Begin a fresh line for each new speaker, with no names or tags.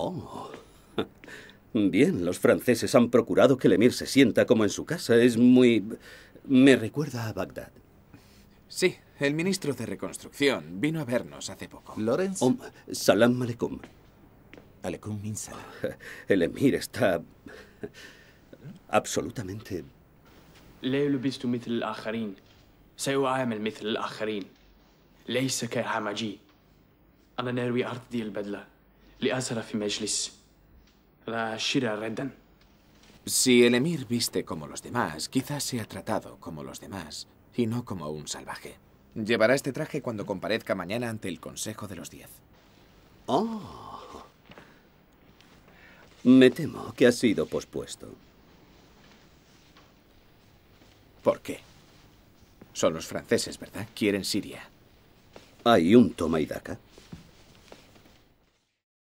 Oh. Bien, los franceses han procurado que el emir se sienta como en su casa. Es muy... me recuerda a Bagdad. Sí, el ministro de Reconstrucción vino a vernos hace poco. ¿Lawrence? Oh, salam aleikum. Aleikum min salam. El emir está... absolutamente...
لا لبست مثل الآخرين سأعامل مثل الآخرين el كهمجي أنا ناوي أرضي bedla.
Si el emir viste como los demás, quizás sea tratado como los demás y no como un salvaje. Llevará este traje cuando comparezca mañana ante el Consejo de los Diez. Oh. Me temo que ha
sido pospuesto. ¿Por qué? Son los franceses, ¿verdad? Quieren Siria. ¿Hay un toma y daca?